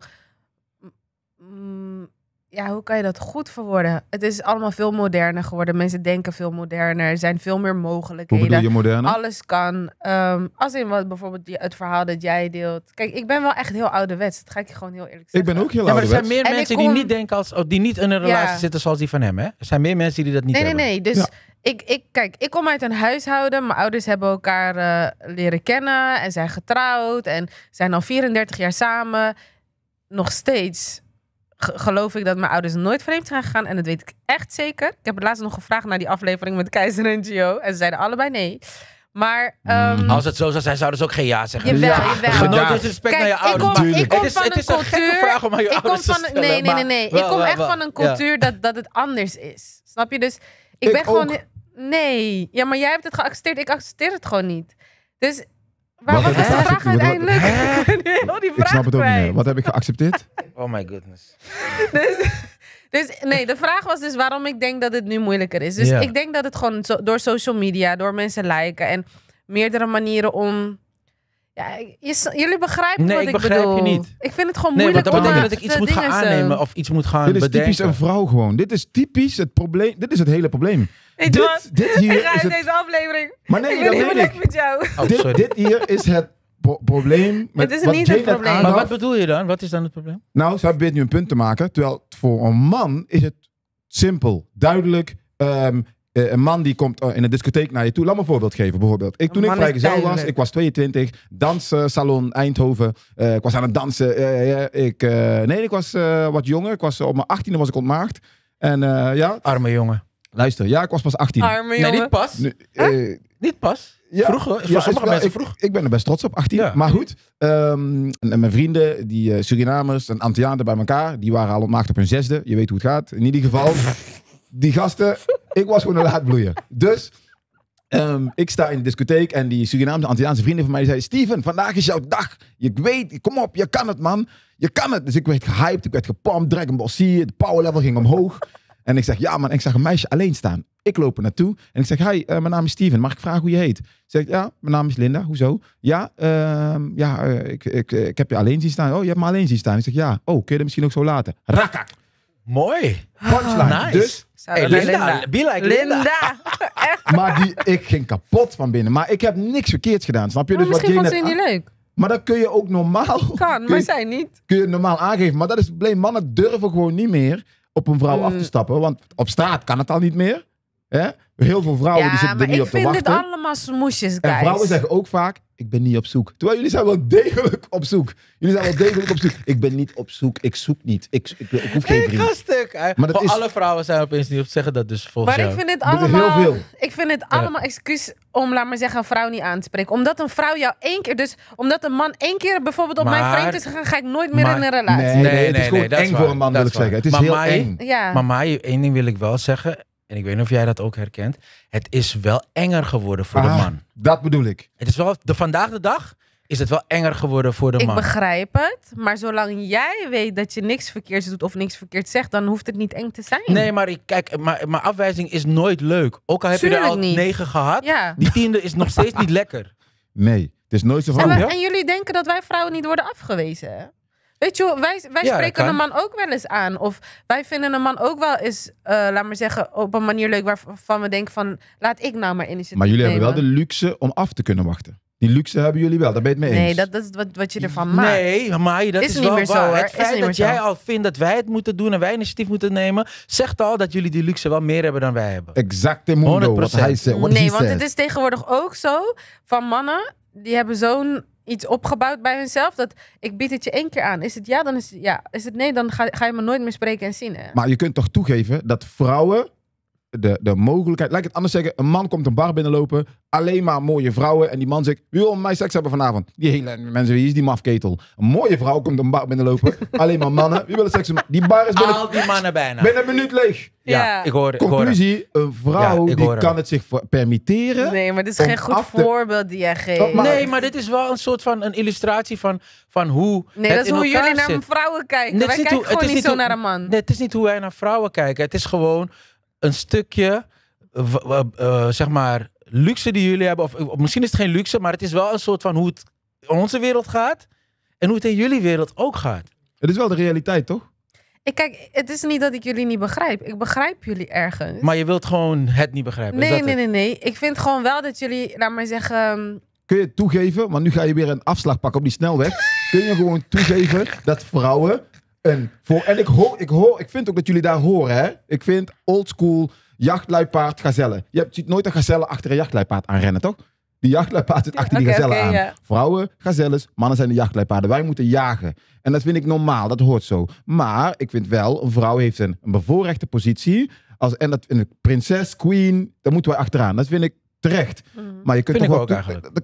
Speaker 1: ja, hoe kan je dat goed verwoorden? Het is allemaal veel moderner geworden. Mensen denken veel moderner. Er zijn veel meer mogelijkheden. Hoe bedoel je moderner? Alles kan. Ehm, als in wat bijvoorbeeld het verhaal dat jij deelt. Kijk, ik ben wel echt heel ouderwets. Dat ga ik je gewoon heel eerlijk
Speaker 2: zeggen. Ik ben ook heel ja, ouderwets. maar er zijn
Speaker 3: meer mensen die niet denken als... die niet in een relatie zitten zoals die van hem, hè? Er zijn meer mensen die dat niet nee, Nee, nee,
Speaker 1: nee. Dus... Ik, ik, kijk, ik kom uit een huishouden. Mijn ouders hebben elkaar eh, leren kennen en zijn getrouwd en zijn al 34 jaar samen. Nog steeds geloof ik dat mijn ouders nooit vreemd zijn gegaan. En dat weet ik echt zeker. Ik heb het laatst nog gevraagd naar die aflevering met Keizer en Gio. En ze zeiden allebei nee. Maar, ehm, hmm. Als
Speaker 3: het zo zou zijn, zouden ze ook geen ja zeggen. Jawel, ja. Nooit respect Kijk, naar je ouders. Ik kom, ik kom het is, vraag om aan je ik ouders van, te stellen. Nee, nee,
Speaker 1: nee. ik kom echt van een cultuur dat, dat het anders is. Snap je? Dus ik, ben gewoon... Nee. Ja, maar jij hebt het geaccepteerd. Ik accepteer het gewoon niet. Dus... Waar, wat, is de vraag uiteindelijk? *laughs* Ik, snap het ook niet Wat
Speaker 2: heb ik geaccepteerd? *laughs* Oh my goodness.
Speaker 1: *laughs* Dus, dus, nee, de vraag was dus waarom ik denk dat het nu moeilijker is. Dus ik denk dat het gewoon door social media, door mensen liken en meerdere manieren om. Ja, jullie begrijpen wat ik ik, begrijp je niet. Ik vind het gewoon moeilijk dat betekent dat ik iets moet gaan aannemen of
Speaker 2: iets moet gaan Dit is typisch een vrouw gewoon. Dit is typisch het probleem. Dit is het hele probleem. Ik Dit, dit hier ga is het... deze
Speaker 1: aflevering. Maar nee, ik dat niet weet ik. jou.
Speaker 2: Oh, dit hier is het probleem. *laughs* Met het is niet het probleem. maar wat
Speaker 3: bedoel je dan? Wat is dan het probleem?
Speaker 2: Nou, zij probeert nu een punt te maken. Terwijl voor een man is het simpel, duidelijk. Ehm, eh, een man die komt eh, in een discotheek naar je toe. Laat me een voorbeeld geven, bijvoorbeeld. Ik, toen ik vrijgezel was, ik was 22, danssalon Eindhoven. Eh, ik was aan het dansen. ik, nee, ik was wat jonger. Ik was, op mijn 18e was ik ontmaagd. En, ja, Arme jongen. Luister, ja, ik was pas 18. Arme jongen. Nee, niet
Speaker 3: pas. Niet pas. Ja, voor sommige mensen ik,
Speaker 2: Ik ben er best trots op, 18. Ja. Maar goed, ehm, en mijn vrienden, die eh, Surinamers en Antillianen bij elkaar, die waren al ontmaagd op hun zesde. Je weet hoe het gaat. In ieder geval, *laughs* die gasten, ik was gewoon een bloeien. Dus ehm, ik sta in de discotheek en die Surinaamse Antillaanse vrienden van mij zeiden, Steven, vandaag is jouw dag. Je weet, kom op, je kan het man. Je kan het. Dus ik werd gehyped, ik werd gepompt, Dragon Ball C, het power level ging omhoog. En ik zeg, ja man, ik zag een meisje alleen staan. Ik loop er naartoe en ik zeg, hi, eh, mijn naam is Steven. Mag ik vragen hoe je heet? Zegt, ja, mijn naam is Linda. Hoezo? Ja, ehm, ja eh, ik, ik, eh, ik heb je alleen zien staan. Oh, je hebt me alleen zien staan. Ik zeg, ja. Oh, kun je dat misschien ook zo laten? Raka, Mooi. Punchline. nice. Dus Linda. Linda. Like *laughs* Linda. maar die, ik ging kapot van binnen. Maar ik heb niks verkeerds gedaan, snap je? dus misschien wat vond ze niet leuk. Maar dat kun je ook normaal... Kan, maar zij niet. Kun je normaal aangeven. Maar dat is het Mannen durven gewoon niet meer op een vrouw af te mm. stappen. Want op straat kan het al niet meer. Hè? Heel veel vrouwen die zitten er niet op te wachten. ik vind dit
Speaker 1: allemaal smoesjes, guys. En vrouwen zeggen
Speaker 2: ook vaak, ik ben niet op zoek. Terwijl jullie zijn wel degelijk op zoek. Jullie zijn wel degelijk op zoek. Ik ben niet op zoek. Ik zoek niet. Ik, ik, hoef geen vriend. Eh, maar alle
Speaker 3: vrouwen zijn opeens niet op zeggen dat dus
Speaker 2: volgens Maar
Speaker 1: ik vind het allemaal... Ik vind het allemaal excuus om, laat maar zeggen, een vrouw niet aan te spreken. Omdat een vrouw jou één keer... Dus omdat een man één keer bijvoorbeeld op mijn vriend is gegaan... ga ik nooit meer in een relatie. Nee, nee, nee. nee het is gewoon eng voor waar, een man, wil ik zeggen.
Speaker 2: Het is maar heel eng.
Speaker 3: Maar mij, één ding wil ik wel zeggen. En ik weet niet of jij dat ook herkent. Het is wel enger geworden voor de ah, man. Dat bedoel ik. Het is wel, de, vandaag de dag is het wel enger geworden voor de man. Ik begrijp
Speaker 1: het. Maar zolang jij weet dat je niks verkeerds doet of niks verkeerd zegt, dan hoeft het niet eng te zijn. Nee, maar
Speaker 3: ik, kijk, maar, maar afwijzing is nooit leuk. Ook al heb je er al negen gehad, ja. die tiende is nog steeds niet lekker.
Speaker 2: Nee, het is nooit zo
Speaker 1: van. En, en jullie denken dat wij vrouwen niet worden afgewezen, Weet je, wij, wij spreken een man ook wel eens aan. Of wij vinden een man ook wel eens, eh, laat maar zeggen, op een manier leuk waarvan we denken van, laat ik nou maar initiatief Maar jullie hebben wel de
Speaker 2: luxe om af te kunnen wachten. Die luxe hebben jullie wel, daar ben je het mee eens. Nee,
Speaker 1: dat, dat is wat, wat je ervan maakt. Nee, maar dat is, is niet wel meer waar. Zo, het feit dat jij al vindt dat wij het moeten doen
Speaker 3: en wij initiatief moeten nemen, zegt al dat jullie die luxe wel meer hebben dan wij hebben. Exacte mundo, wat hij zegt.
Speaker 2: Nee, want het is
Speaker 1: tegenwoordig ook zo van mannen, die hebben zo'n iets opgebouwd bij hunzelf. Dat ik bied het je één keer aan. Is het ja, dan is het ja. Is het nee, dan ga, ga je me nooit meer spreken en zien. Maar
Speaker 2: je kunt toch toegeven dat vrouwen de, de mogelijkheid. Laat ik het anders zeggen. Een man komt een bar binnenlopen. Alleen maar mooie vrouwen. En die man zegt: Wie wil mij seks hebben vanavond? Die hele mensen, wie is die mafketel? Een mooie vrouw komt een bar binnenlopen. *laughs* alleen maar mannen. Wie willen seks hebben? Die bar is binnen. Al
Speaker 3: die mannen bijna. Binnen een minuut leeg. Ja, ik hoor Conclusie:
Speaker 2: een vrouw die kan het zich permitteren. Nee,
Speaker 3: maar dit is geen goed
Speaker 1: voorbeeld die jij geeft. Nee,
Speaker 3: maar dit is wel een soort van een illustratie van, van hoe. Nee, dat is hoe jullie naar
Speaker 1: vrouwen kijken. wij kijken gewoon niet zo naar een man.
Speaker 3: het is niet hoe wij naar vrouwen kijken. Het is gewoon een stukje, eh, zeg maar, luxe die jullie hebben. Of, misschien is het geen luxe, maar het is wel een soort van hoe het in onze wereld gaat. En hoe het in jullie wereld ook gaat. Het is wel de realiteit, toch?
Speaker 1: Ik kijk, het is niet dat ik jullie niet begrijp. Ik begrijp jullie ergens.
Speaker 2: Maar je wilt gewoon het niet begrijpen. Nee, nee, nee, nee,
Speaker 1: nee. Ik vind gewoon wel dat jullie, laat maar zeggen. Ehm,
Speaker 2: kun je toegeven, want nu ga je weer een afslag pakken op die snelweg. *laughs* kun je gewoon toegeven dat vrouwen een. Voor, en ik, hoor, ik, hoor, ik vind ook dat jullie daar horen. Hè? Ik vind oldschool jachtluipaard gazellen. Je ziet nooit een gazelle achter een jachtluipaard aanrennen, toch? Die jachtluipaard zit achter die gazellen aan. Vrouwen, gazelles, mannen zijn de jachtluipaarden. Wij moeten jagen. En dat vind ik normaal, dat hoort zo. Maar ik vind wel, een vrouw heeft een, een bevoorrechte positie. Als, en dat en prinses, queen, daar moeten wij achteraan. Dat vind ik terecht. Mhm. Maar je kunt toch, wel,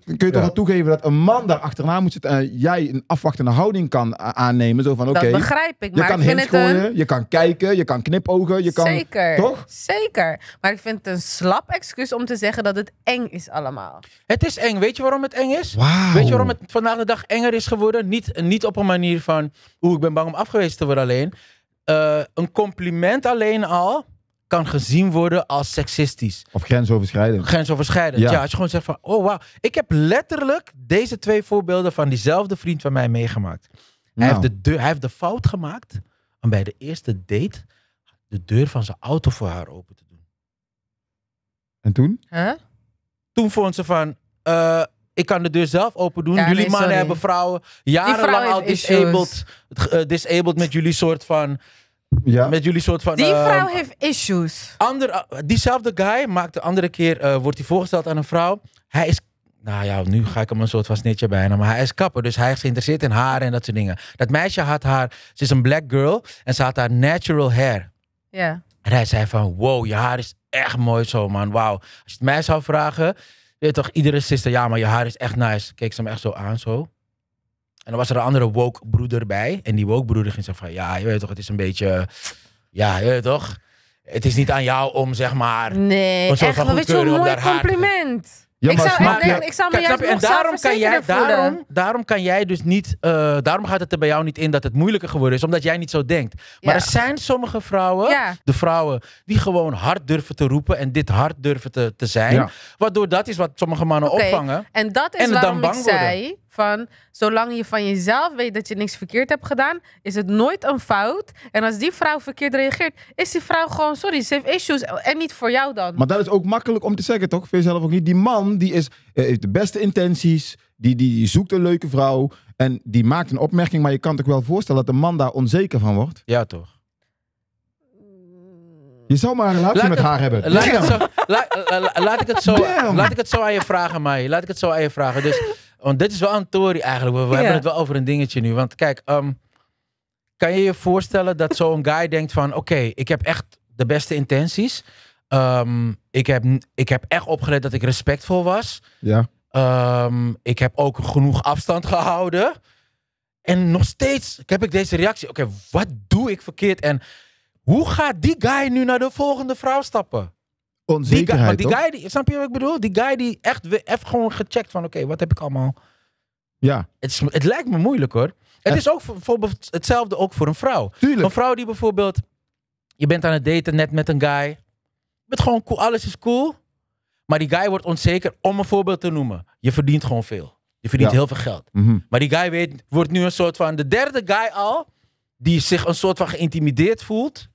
Speaker 2: kun je toch wel toegeven dat een man daar achterna moet zitten en jij een afwachtende houding kan aannemen. Zo van, oké. dat begrijp ik. Maar je kan hints gooien, je kan kijken, je kan knipogen, je kan... Zeker. Toch?
Speaker 1: Zeker. Maar ik vind het een slap excuus om te zeggen dat het eng is allemaal. Het is eng. Weet je waarom het eng is? Weet je waarom het vandaag de dag
Speaker 3: enger is geworden? Niet, niet op een manier van, oeh, ik ben bang om afgewezen te worden alleen. Eh, een compliment alleen al kan gezien worden als seksistisch. Of
Speaker 2: grensoverschrijdend.
Speaker 3: Grensoverschrijdend, ja. ja. Als je gewoon zegt van, oh wauw. Ik heb letterlijk deze twee voorbeelden van diezelfde vriend van mij meegemaakt. Hij, nou. heeft, de deur, hij heeft de fout gemaakt om bij de eerste date de deur van zijn auto voor haar open te doen. En toen? Huh? Toen vond ze van, eh, ik kan de deur zelf open doen. jullie mannen hebben vrouwen jarenlang al disabled, eh, disabled met jullie soort van ja. Met jullie soort van... Die eh, vrouw
Speaker 1: heeft issues.
Speaker 3: Ander, diezelfde guy maakt de andere keer, eh, wordt hij voorgesteld aan een vrouw. Hij is, nou ja, nu ga ik hem een soort van snitje bijna, maar hij is kapper. Dus hij is geïnteresseerd in haar en dat soort dingen. Dat meisje had haar, ze is een black girl en ze had haar natural hair. Ja. En hij zei van, wow, je haar is echt mooi zo man, wauw. Als je het mij zou vragen, weet toch, iedere sister, ja maar je haar is echt nice. Keek ze hem echt zo aan zo. En dan was er een andere woke broeder bij. En die woke broeder ging zeggen van, ja, je weet toch, het is een beetje... Ja, je weet toch? Het is niet aan jou om, zeg maar... Nee, een echt, van weet een mooi
Speaker 1: compliment. Ja, ik, zou snap je, ik zou me en daarom kan, jij, daarom,
Speaker 3: daarom kan jij dus niet... Eh, daarom gaat het er bij jou niet in dat het moeilijker geworden is. Omdat jij niet zo denkt. Maar er zijn
Speaker 1: sommige vrouwen,
Speaker 3: de vrouwen... die gewoon hard durven te roepen en dit hard durven te, te zijn. Waardoor dat is wat sommige mannen opvangen.
Speaker 1: En dat is waarom dan bang Worden van zolang je van jezelf weet dat je niks verkeerd hebt gedaan, is het nooit een fout. En als die vrouw verkeerd reageert, is die vrouw gewoon sorry, ze heeft issues en niet voor jou dan.
Speaker 2: Maar dat is ook makkelijk om te zeggen, toch? Vind je zelf ook niet? Die man die is, eh, heeft de beste intenties, die, die, die zoekt een leuke vrouw en die maakt een opmerking, maar je kan toch wel voorstellen dat de man daar onzeker van wordt? Ja, toch? Je zou maar een relatie met haar hebben. Laat, ik het
Speaker 3: zo, laat ik het zo aan je vragen, Mai. Laat ik het zo aan je vragen. Dus want dit is wel een tory eigenlijk. We, hebben het wel over een dingetje nu. Want kijk, ehm, kan je je voorstellen dat zo'n guy denkt van... Oké, ik heb echt de beste intenties. Ehm, ik, heb, ik heb echt opgelet dat ik respectvol was. Ja. Ehm, ik heb ook genoeg afstand gehouden. En nog steeds heb ik deze reactie. Oké, wat doe ik verkeerd? En hoe gaat die guy nu naar de volgende vrouw stappen? onzekerheid. Die guy, die guy die, snap je wat ik bedoel? Die guy die echt even gewoon gecheckt van oké, wat heb ik allemaal. Ja. Het, is, het lijkt me moeilijk hoor. Het is ook bijvoorbeeld hetzelfde ook voor een vrouw. Tuurlijk. Een vrouw die bijvoorbeeld, je bent aan het daten net met een guy. Je bent gewoon cool, alles is cool. Maar die guy wordt onzeker om een voorbeeld te noemen. Je verdient gewoon veel. Je verdient heel veel geld. Mhm. Maar die guy weet, wordt nu een soort van de derde guy al. Die zich een soort van geïntimideerd voelt.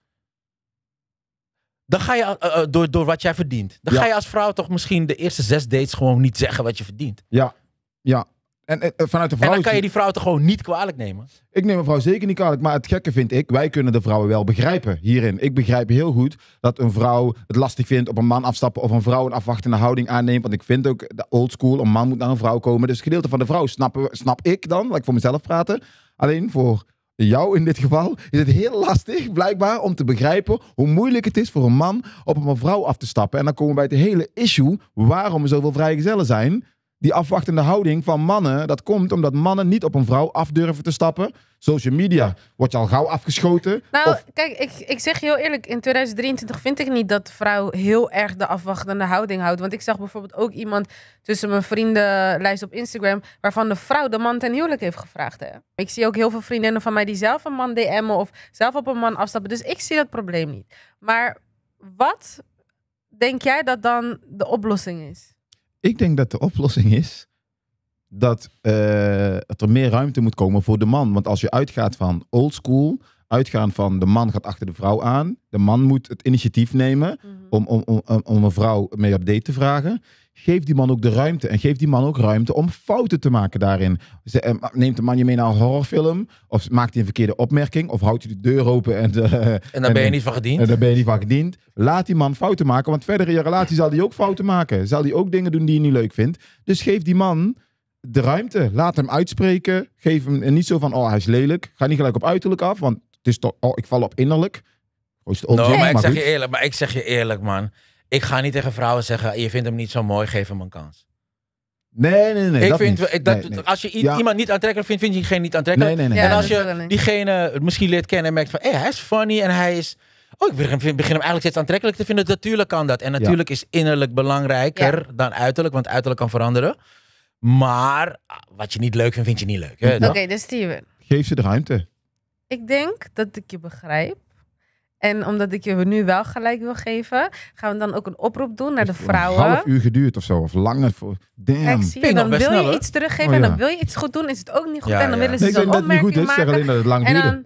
Speaker 3: Dan ga je, eh, eh, door, door wat jij verdient. Dan ga je als vrouw toch misschien de eerste zes dates gewoon niet zeggen wat je verdient.
Speaker 2: Ja, ja.
Speaker 3: En, eh, vanuit de vrouw en dan kan je die vrouw toch gewoon niet kwalijk nemen?
Speaker 2: Ik neem een vrouw zeker niet kwalijk. Maar het gekke vind ik, wij kunnen de vrouwen wel begrijpen hierin. Ik begrijp heel goed dat een vrouw het lastig vindt op een man afstappen. Of een vrouw een afwachtende houding aanneemt. Want ik vind ook old school, een man moet naar een vrouw komen. Dus het gedeelte van de vrouw snap, snap ik dan. Laat ik voor mezelf praten. Alleen voor jou in dit geval, is het heel lastig blijkbaar om te begrijpen hoe moeilijk het is voor een man op een vrouw af te stappen. En dan komen we bij het hele issue waarom er zoveel vrijgezellen zijn die afwachtende houding van mannen, dat komt omdat mannen niet op een vrouw durven te stappen. Social media wordt je al gauw afgeschoten.
Speaker 1: Nou, kijk, ik, ik zeg je heel eerlijk, in 2023 vind ik niet dat vrouw heel erg de afwachtende houding houdt. Want ik zag bijvoorbeeld ook iemand tussen mijn vriendenlijst op Instagram, waarvan de vrouw de man ten huwelijk heeft gevraagd. Hè? Ik zie ook heel veel vriendinnen van mij die zelf een man DM'en of zelf op een man afstappen. Dus ik zie dat probleem niet. Maar wat denk jij dat dan de oplossing is?
Speaker 2: Ik denk dat de oplossing is dat, eh, dat er meer ruimte moet komen voor de man. Want als je uitgaat van old school, uitgaan van de man gaat achter de vrouw aan. De man moet het initiatief nemen mhm. om, om, om, om een vrouw mee op date te vragen. Geef die man ook de ruimte. En geef die man ook ruimte om fouten te maken daarin. Eh, neemt de man je mee naar een horrorfilm? Of maakt hij een verkeerde opmerking? Of houdt hij de deur open en... Eh, dan en ben je niet van gediend? En daar ben je niet van gediend. Laat die man fouten maken. Want verder in je relatie zal hij ook fouten maken. Zal hij ook dingen doen die je niet leuk vindt. Dus geef die man de ruimte. Laat hem uitspreken. Geef hem niet zo van, oh hij is lelijk. Ga niet gelijk op uiterlijk af, want is toch, oh, ik val op innerlijk. no, maar, ik zeg je
Speaker 3: eerlijk, maar ik zeg je eerlijk, man. Ik ga niet tegen vrouwen zeggen, je vindt hem niet zo mooi, geef hem een kans.
Speaker 2: Nee, nee, nee. Ik dat vind, Als je iemand
Speaker 3: niet aantrekkelijk vindt, vind je diegene niet aantrekkelijk. Nee, en als je diegene misschien leert kennen en merkt van, hé, eh, hij is funny en hij is... Oh, ik begin, hem eigenlijk steeds aantrekkelijk te vinden. Natuurlijk kan dat. En natuurlijk is innerlijk belangrijker dan uiterlijk, want uiterlijk kan veranderen. Maar ah, wat je niet leuk vindt, vind je niet
Speaker 2: leuk. Oké, okay, dat is Steven. Geef ze de ruimte.
Speaker 1: Ik denk dat ik je begrijp. En omdat ik je nu wel gelijk wil geven, gaan we dan ook een oproep doen naar de vrouwen. Een half
Speaker 2: uur geduurd of zo, of langer. Voor... Damn. Zie dan wil je iets teruggeven oh en dan wil
Speaker 1: je iets goed doen, is het ook niet goed. en dan ja. willen ze nee, zo'n dus opmerking goed is, maken. alleen dat het lang duurde.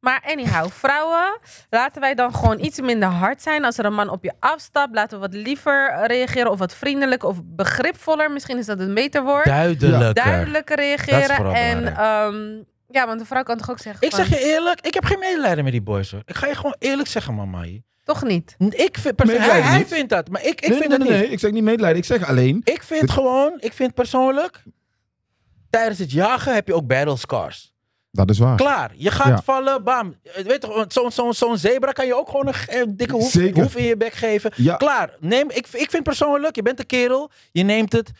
Speaker 1: maar anyhow, vrouwen, laten wij dan gewoon iets minder hard zijn. Als er een man op je afstapt, laten we wat liever reageren. Of wat vriendelijker of begripvoller. Misschien is dat het beter woord. Duidelijker. Duidelijker reageren. En... Ja, want de vrouw kan toch ook zeggen. Ik zeg je
Speaker 3: eerlijk, ik heb geen medelijden met die boys hoor.
Speaker 1: Ik ga je gewoon
Speaker 2: eerlijk zeggen, mama.
Speaker 3: Toch niet? Ik vind, persoonlijk- hij, vindt dat, maar ik, ik vind nee, nee, niet. nee, ik
Speaker 2: zeg niet medelijden. Ik zeg alleen. Ik vind gewoon,
Speaker 3: ik vind persoonlijk, tijdens het jagen heb je ook battle scars.
Speaker 2: Dat is waar. Klaar.
Speaker 3: Je gaat vallen, bam. Eh, weet toch, zo'n zo'n zo'n zebra kan je ook gewoon een dikke hoef, in je bek geven. Klaar. Neem, ik, ik vind persoonlijk, je bent een kerel, je neemt het,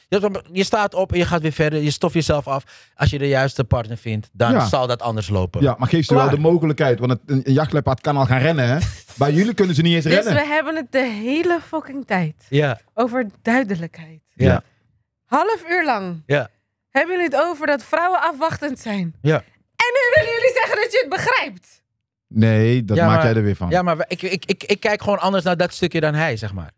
Speaker 3: je, staat op en je gaat weer verder. Je stof jezelf af. Als je de juiste partner vindt, dan zal dat anders lopen. Ja, maar geef ze wel de
Speaker 2: mogelijkheid, want een, een kan al gaan rennen, hè? *laughs* Bij jullie kunnen ze niet eens dus rennen. Dus we
Speaker 1: hebben het de hele fucking tijd ja. over duidelijkheid. Ja. Half uur lang. Ja. Hebben jullie het over dat vrouwen afwachtend zijn? Ja. En nu willen jullie zeggen dat je het begrijpt.
Speaker 2: Nee, dat maak jij er weer van.
Speaker 3: Ja, maar ik, ik, ik, ik kijk gewoon anders naar dat stukje dan hij, zeg maar.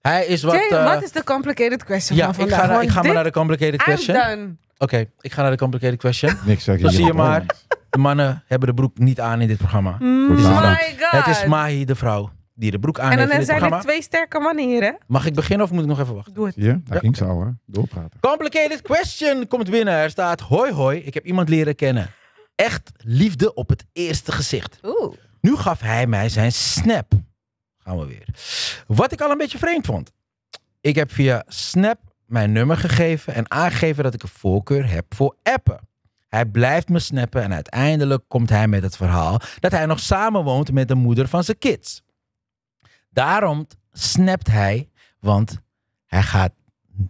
Speaker 3: Hij is wat... Wat, wat eh, is
Speaker 1: de complicated question ja, van ik ga, ik ga maar naar de
Speaker 3: complicated question. Oké, ik ga naar de complicated question. *laughs* Niks zeg je. Zie je maar. De mannen hebben de broek niet aan in dit programma. Mm, my God. Het is Mahi, de vrouw die broek aan En dan, zijn er
Speaker 1: twee sterke manieren.
Speaker 3: Mag ik beginnen of moet ik nog even wachten?
Speaker 2: Doe het. Ja, daar ging al hoor. Doorpraten.
Speaker 3: Complicated question komt binnen. Er staat, hoi hoi, ik heb iemand leren kennen. Echt liefde op het eerste gezicht. Oeh. Nu gaf hij mij zijn snap. Gaan we weer. Wat ik al een beetje vreemd vond. Ik heb via snap mijn nummer gegeven en aangegeven dat ik een voorkeur heb voor appen. Hij blijft me snappen en uiteindelijk komt hij met het verhaal dat hij nog samenwoont met de moeder van zijn kids. Daarom snapt hij, want hij gaat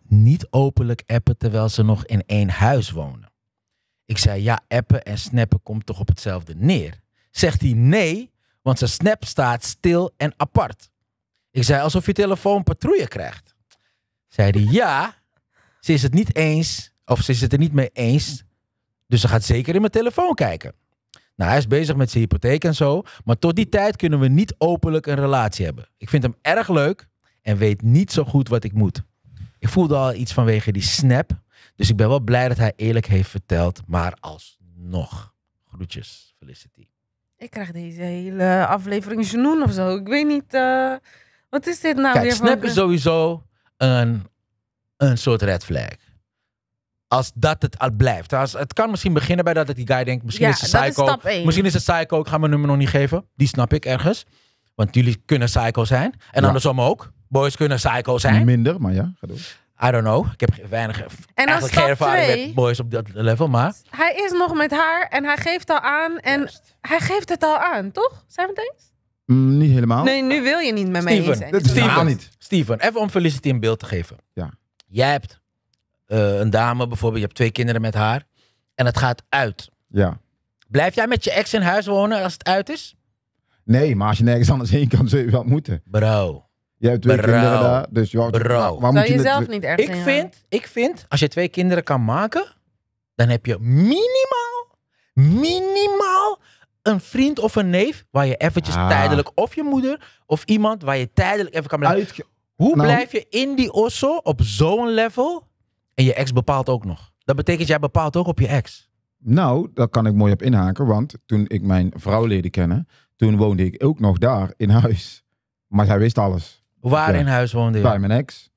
Speaker 3: niet openlijk appen terwijl ze nog in één huis wonen. Ik zei ja, appen en snappen komt toch op hetzelfde neer? Zegt hij nee, want ze snap staat stil en apart. Ik zei alsof je telefoon patrouille krijgt. Zei hij ja, ze is het niet eens, of ze is het er niet mee eens, dus ze gaat zeker in mijn telefoon kijken. Nou, hij is bezig met zijn hypotheek en zo. Maar tot die tijd kunnen we niet openlijk een relatie hebben. Ik vind hem erg leuk en weet niet zo goed wat ik moet. Ik voelde al iets vanwege die snap. Dus ik ben wel blij dat hij eerlijk heeft verteld. Maar alsnog. Groetjes, Felicity.
Speaker 1: Ik krijg deze hele aflevering genoen of zo. Ik weet niet. Eh, wat is dit nou Kijk, weer? Snap is
Speaker 3: sowieso een, een soort red flag. Als dat het al blijft. Als, het kan misschien beginnen bij dat die guy denkt: misschien is het psycho. misschien is het psycho. Ik ga mijn nummer nog niet geven. Die snap ik ergens. Want jullie kunnen psycho zijn. En andersom ook. Boys kunnen psycho zijn. Minder, maar ja, ga I don't know. Ik heb weinig en eigenlijk geen ervaring twee, met boys op dat level, maar...
Speaker 1: Hij is nog met haar en hij geeft al aan. En hij geeft het al aan, toch? Zijn we het eens?
Speaker 3: Mm, niet helemaal. Nee,
Speaker 1: nu wil je niet met mij eens zijn. Steven,
Speaker 3: Steven, even om Felicity een beeld te geven. Ja. Jij hebt uh, een dame bijvoorbeeld, je hebt twee kinderen met haar. En het gaat uit. Ja. Blijf jij met je ex in huis wonen als het uit is?
Speaker 2: Nee, maar als je nergens anders heen kan, zul je wel moeten. Bro. Je hebt twee kinderen daar, dus ja. Bro.
Speaker 3: Waar, moet je jezelf niet ergens ik vind, ik vind, als je twee kinderen kan maken, dan heb je minimaal, minimaal een vriend of een neef waar je eventjes ah. tijdelijk, of je moeder, of iemand waar je tijdelijk even kan blijven. Hoe nou- blijf je in die osso op zo'n level en je ex bepaalt ook nog. Dat betekent, jij bepaalt ook op je ex.
Speaker 2: Nou, daar kan ik mooi op inhaken, want toen ik mijn vrouw leerde kennen, toen woonde ik ook nog daar in huis. Maar zij wist alles. Waar in huis woonde je? Bij mijn ex.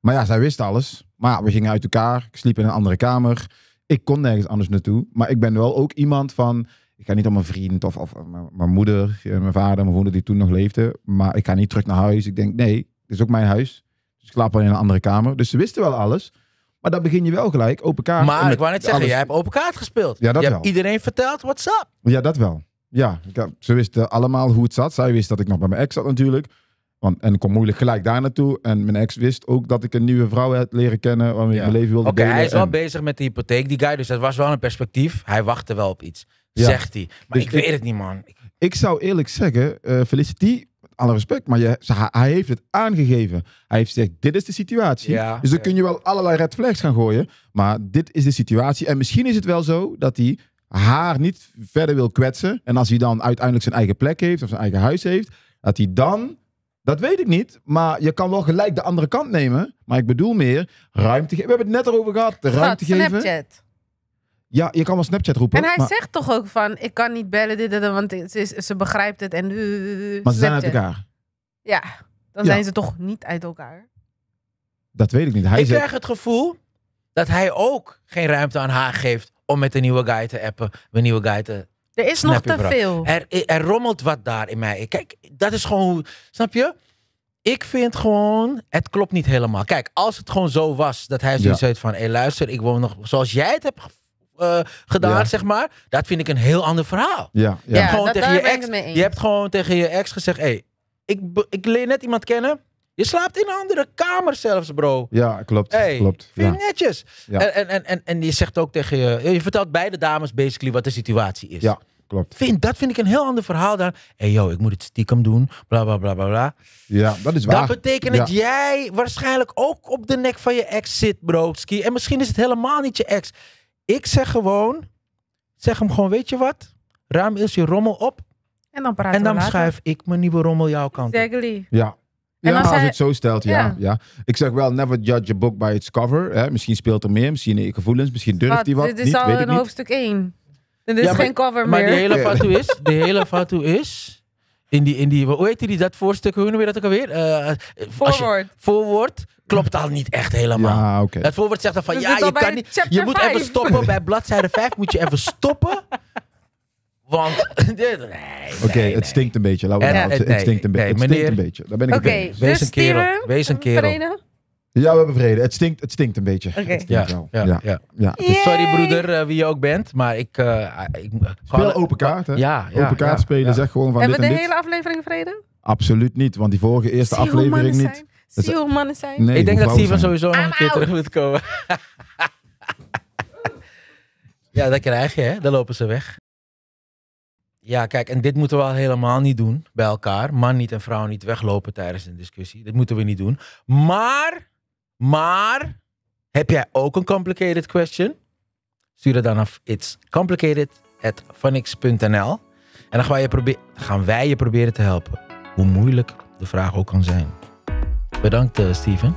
Speaker 2: Maar ja, zij wist alles. Maar we gingen uit elkaar. Ik sliep in een andere kamer. Ik kon nergens anders naartoe. Maar ik ben wel ook iemand van. Ik ga niet om mijn vriend of, of mijn, moeder, eh, mijn vader, mijn moeder die toen nog leefde. Maar ik ga niet terug naar huis. Ik denk, nee, dit is ook mijn huis. Dus ik slaap wel in een andere kamer. Dus ze wisten wel alles. Dat begin je wel gelijk open kaart. Maar ik wou net zeggen, jij
Speaker 3: hebt open kaart gespeeld. Ja, dat je wel. Hebt iedereen verteld, what's up?
Speaker 2: Ja, dat wel. Ja, ze wisten allemaal hoe het zat. Zij wist dat ik nog bij mijn ex zat natuurlijk. Want, en ik kom moeilijk gelijk daar naartoe. En mijn ex wist ook dat ik een nieuwe vrouw had leren kennen. Waarmee ik mijn leven wilde Oké, hij is wel
Speaker 3: bezig met de hypotheek, die guy. Dus dat was wel een perspectief. Hij wachtte wel op iets, zegt hij. Maar dus ik, weet het niet, man.
Speaker 2: Ik zou eerlijk zeggen, uh, Felicity alle respect, maar je, hij heeft het aangegeven. Hij heeft gezegd, dit is de situatie. Ja, dus dan kun je wel allerlei red flags gaan gooien. Maar dit is de situatie. En misschien is het wel zo dat hij haar niet verder wil kwetsen. En als hij dan uiteindelijk zijn eigen plek heeft of zijn eigen huis heeft, dat hij dan... Dat weet ik niet, maar je kan wel gelijk de andere kant nemen. Maar ik bedoel meer ruimte geven. We hebben het net erover gehad. De ruimte geven. Ja, je kan wel Snapchat roepen. En hij
Speaker 1: zegt toch ook van, ik kan niet bellen, dit, dit, want ze, ze begrijpt het en... maar ze zijn uit elkaar. Ja, dan zijn ze toch niet uit elkaar.
Speaker 2: Dat weet ik niet. Hij ik zegt... krijg
Speaker 1: het gevoel
Speaker 3: dat hij ook geen ruimte aan haar geeft om met een nieuwe guy te appen, een nieuwe guy te... Er is nog te veel. Er, er rommelt wat daar in mij. Kijk, dat is gewoon... Snap je? ik vind gewoon, het klopt niet helemaal. Kijk, als het gewoon zo was dat hij zoiets ja. van: hé, luister, ik woon nog zoals jij het hebt eh, gedaan, zeg maar. Dat vind ik een heel ander verhaal. Ja, Je, hebt gewoon tegen je, ex, je hebt gewoon tegen je ex gezegd... hey, ik, ik leer net iemand kennen... Je slaapt in een andere kamer zelfs, bro.
Speaker 2: Ja, klopt. Hey, klopt. Vind
Speaker 3: netjes. En, en, en, en je zegt ook tegen je... Je vertelt beide dames basically wat de situatie is. Ja, klopt. Vind, dat vind ik een heel ander verhaal dan... hey, yo, ik moet het stiekem doen. Bla, bla, bla, bla, bla. Ja, dat is waar. Dat betekent dat jij waarschijnlijk ook op de nek van je ex zit, broski, En misschien is het helemaal niet je ex. Ik zeg gewoon, zeg hem gewoon, weet je wat? Ruim eerst je rommel op.
Speaker 1: En dan schrijf En dan schuif
Speaker 2: ik mijn nieuwe rommel jouw kant op. Exactly. Ja.
Speaker 1: Ja, als het zo stelt, ja,
Speaker 2: ja. Ik zeg wel, never judge a book by its cover. Hè. Misschien speelt er meer, misschien gevoelens, misschien durft hij wat. Dit is niet, al een hoofdstuk
Speaker 1: 1. Dit is Ja, geen cover Maar de *laughs* hele fatu is,
Speaker 2: de hele fatu is,
Speaker 3: in die, in die, hoe heet die, dat voorstuk, hoe noemen we dat ook alweer? Uh, voorwoord. voorwoord klopt al niet echt helemaal. Ja, okay. Het voorwoord zegt dan van, ja, je kan niet, je moet even stoppen. Bij *laughs* bladzijde 5 moet je even stoppen. Want, *laughs* nee,
Speaker 2: Oké, het stinkt een beetje. Laten we nou, het, het, stinkt een, beetje. het stinkt een beetje. Daar ben ik okay, dus Wees een kerel. Wees een eh, kerel. Ja, we hebben vrede. Het stinkt, het stinkt een beetje. Oké. stinkt wel. Ja, ja. ja.
Speaker 3: Sorry broeder, eh, wie je ook bent, maar ik... eh, ik Speel open kaart, hè? Ja, open kaart
Speaker 2: spelen, zeg gewoon van Hebben we de hele
Speaker 1: aflevering vrede?
Speaker 2: Absoluut niet, want die vorige eerste Zie aflevering niet. zijn. Dus- hoe mannen zijn. ik denk dat Steven van sowieso nog
Speaker 3: een keer terug moet komen. *laughs* ja, dat krijg je, hè? Dan lopen ze weg. Ja, kijk, en dit moeten we al helemaal niet doen bij elkaar. Man niet en vrouw niet weglopen tijdens een discussie. Dit moeten we niet doen. Maar maar heb jij ook een complicated question? Stuur het dan af it's complicated at En dan gaan wij, je proberen, gaan wij je proberen te helpen. Hoe moeilijk de vraag ook kan zijn. Bedankt, eh, Steven.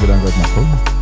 Speaker 1: bedankt dat je mag komen.